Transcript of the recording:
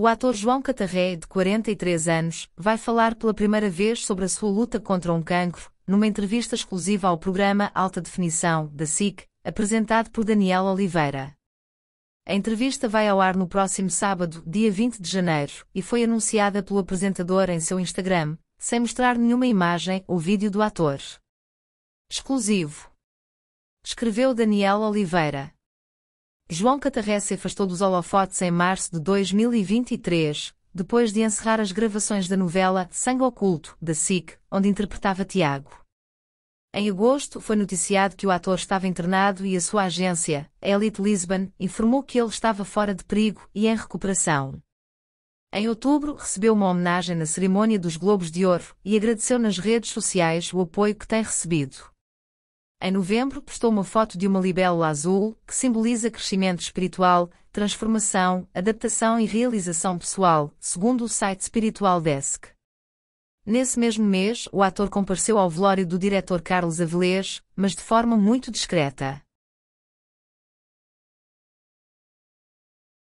O ator João Catarré, de 43 anos, vai falar pela primeira vez sobre a sua luta contra um cancro, numa entrevista exclusiva ao programa Alta Definição, da SIC, apresentado por Daniel Oliveira. A entrevista vai ao ar no próximo sábado, dia 20 de janeiro, e foi anunciada pelo apresentador em seu Instagram, sem mostrar nenhuma imagem ou vídeo do ator. Exclusivo. Escreveu Daniel Oliveira. João Catarré se afastou dos holofotes em março de 2023, depois de encerrar as gravações da novela Sangue Oculto, da SIC, onde interpretava Tiago. Em agosto, foi noticiado que o ator estava internado e a sua agência, Elite Lisbon, informou que ele estava fora de perigo e em recuperação. Em outubro, recebeu uma homenagem na cerimônia dos Globos de Ouro e agradeceu nas redes sociais o apoio que tem recebido. Em novembro, postou uma foto de uma libélula azul, que simboliza crescimento espiritual, transformação, adaptação e realização pessoal, segundo o site Spiritual Desk. Nesse mesmo mês, o ator compareceu ao velório do diretor Carlos Avilés, mas de forma muito discreta.